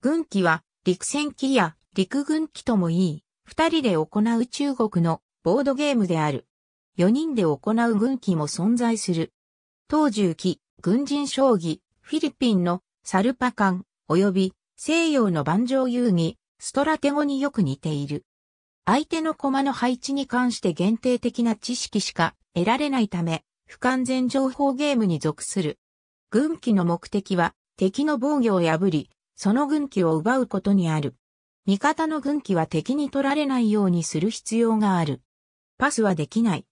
軍機は陸戦機や陸軍機ともいい、二人で行う中国のボードゲームである。四人で行う軍機も存在する。当重機、軍人将棋、フィリピンのサルパカン、及び西洋の万丈遊戯、ストラテゴによく似ている。相手の駒の配置に関して限定的な知識しか得られないため、不完全情報ゲームに属する。軍機の目的は敵の防御を破り、その軍旗を奪うことにある。味方の軍旗は敵に取られないようにする必要がある。パスはできない。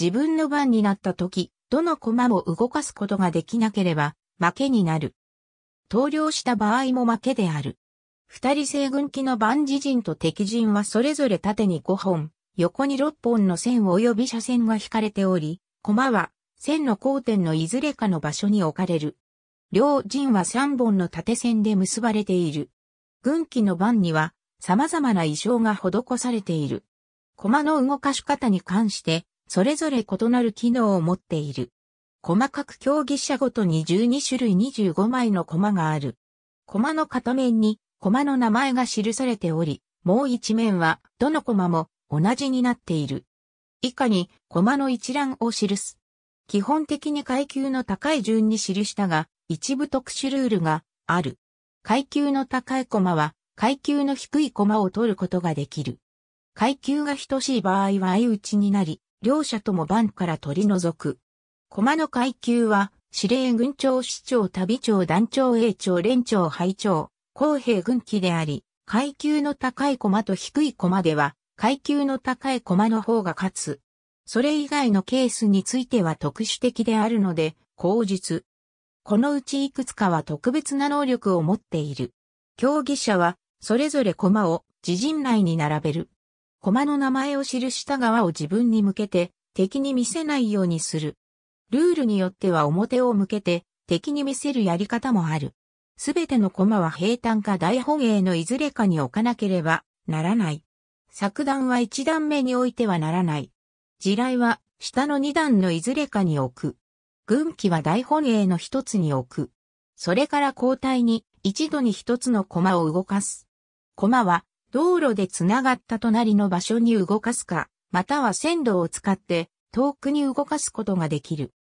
自分の番になった時、どの駒も動かすことができなければ、負けになる。投了した場合も負けである。二人制軍機の番自陣と敵陣はそれぞれ縦に5本、横に6本の線及び車線が引かれており、駒は線の交点のいずれかの場所に置かれる。両陣は三本の縦線で結ばれている。軍旗の番には様々な意装が施されている。駒の動かし方に関して、それぞれ異なる機能を持っている。細かく競技者ごとに12種類25枚の駒がある。駒の片面に駒の名前が記されており、もう一面はどの駒も同じになっている。以下に駒の一覧を記す。基本的に階級の高い順に記したが、一部特殊ルールがある。階級の高い駒は階級の低い駒を取ることができる。階級が等しい場合は相打ちになり、両者とも番から取り除く。駒の階級は、司令軍長市長旅長団長英長連長配長、公平軍機であり、階級の高い駒と低い駒では、階級の高い駒の方が勝つ。それ以外のケースについては特殊的であるので、口述、このうちいくつかは特別な能力を持っている。競技者は、それぞれ駒を自陣内に並べる。駒の名前を記した側を自分に向けて、敵に見せないようにする。ルールによっては表を向けて、敵に見せるやり方もある。すべての駒は平坦か大本営のいずれかに置かなければならない。作段は一段目に置いてはならない。地雷は下の二段のいずれかに置く。軍旗は大本営の一つに置く。それから交代に一度に一つの駒を動かす。駒は道路でつながった隣の場所に動かすか、または線路を使って遠くに動かすことができる。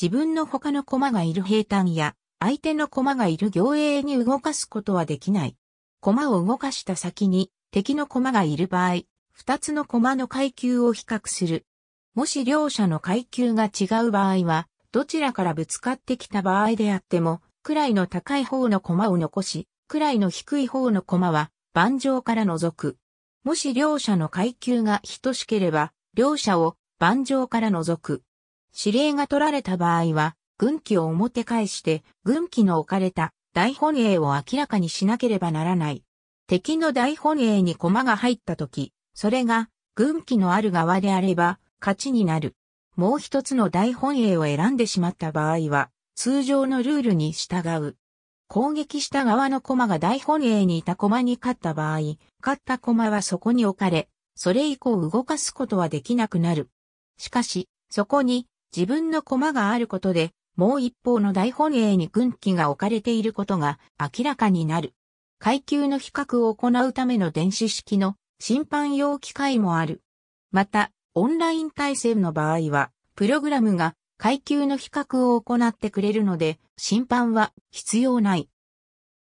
自分の他の駒がいる兵隊や相手の駒がいる行営に動かすことはできない。駒を動かした先に敵の駒がいる場合、二つの駒の階級を比較する。もし両者の階級が違う場合は、どちらからぶつかってきた場合であっても、位の高い方の駒を残し、位の低い方の駒は盤上から除く。もし両者の階級が等しければ、両者を盤上から除く。指令が取られた場合は、軍旗を表返して、軍旗の置かれた大本営を明らかにしなければならない。敵の大本営に駒が入った時、それが軍旗のある側であれば勝ちになる。もう一つの大本営を選んでしまった場合は、通常のルールに従う。攻撃した側の駒が大本営にいた駒に勝った場合、勝った駒はそこに置かれ、それ以降動かすことはできなくなる。しかし、そこに自分の駒があることで、もう一方の大本営に軍旗が置かれていることが明らかになる。階級の比較を行うための電子式の審判用機械もある。また、オンライン対戦の場合は、プログラムが階級の比較を行ってくれるので、審判は必要ない。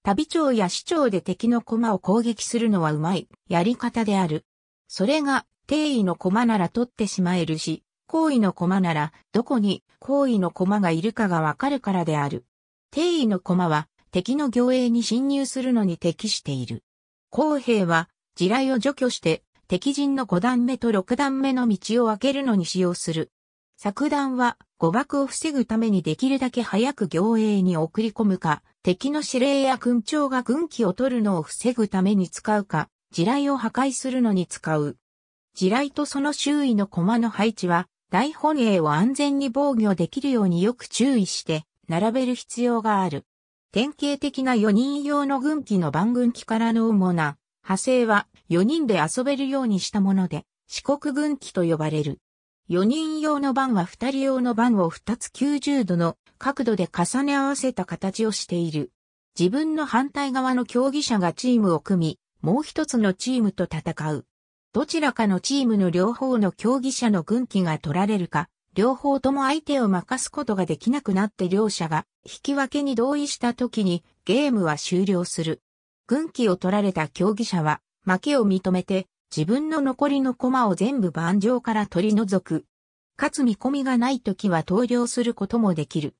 旅長や市長で敵の駒を攻撃するのはうまいやり方である。それが、定位の駒なら取ってしまえるし、行為の駒なら、どこに行為の駒がいるかがわかるからである。定位の駒は、敵の行営に侵入するのに適している。公平は、地雷を除去して、敵陣の5段目と6段目の道を開けるのに使用する。作弾は誤爆を防ぐためにできるだけ早く行営に送り込むか、敵の指令や軍長が軍機を取るのを防ぐために使うか、地雷を破壊するのに使う。地雷とその周囲の駒の配置は、大本営を安全に防御できるようによく注意して、並べる必要がある。典型的な4人用の軍機の番軍機からの主な派生は4人で遊べるようにしたもので、四国軍機と呼ばれる。4人用の番は2人用の番を2つ90度の角度で重ね合わせた形をしている。自分の反対側の競技者がチームを組み、もう一つのチームと戦う。どちらかのチームの両方の競技者の軍機が取られるか、両方とも相手を任すことができなくなって両者が引き分けに同意した時にゲームは終了する。軍旗を取られた競技者は、負けを認めて、自分の残りの駒を全部盤上から取り除く。かつ見込みがない時は投了することもできる。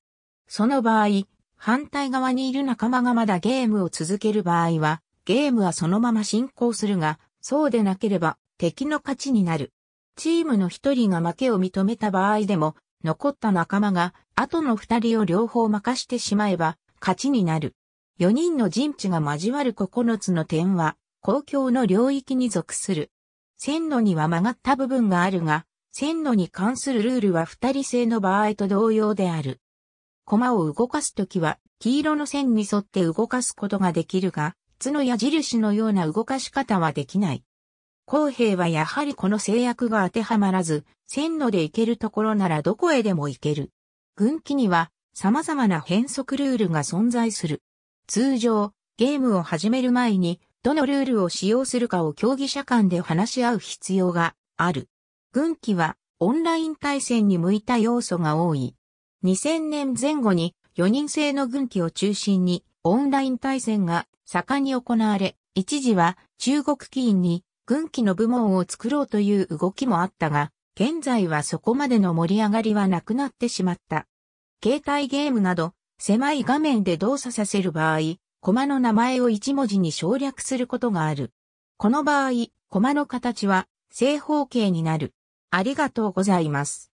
その場合、反対側にいる仲間がまだゲームを続ける場合は、ゲームはそのまま進行するが、そうでなければ敵の勝ちになる。チームの一人が負けを認めた場合でも、残った仲間が後の二人を両方任してしまえば勝ちになる。4人の陣地が交わる9つの点は、公共の領域に属する。線路には曲がった部分があるが、線路に関するルールは二人制の場合と同様である。駒を動かすときは、黄色の線に沿って動かすことができるが、角や印のような動かし方はできない。公平はやはりこの制約が当てはまらず、線路で行けるところならどこへでも行ける。軍機には様々な変則ルールが存在する。通常、ゲームを始める前に、どのルールを使用するかを競技者間で話し合う必要がある。軍機は、オンライン対戦に向いた要素が多い。2000年前後に、4人制の軍機を中心に、オンライン対戦が盛んに行われ、一時は中国機員に軍機の部門を作ろうという動きもあったが、現在はそこまでの盛り上がりはなくなってしまった。携帯ゲームなど狭い画面で動作させる場合、コマの名前を1文字に省略することがある。この場合、コマの形は正方形になる。ありがとうございます。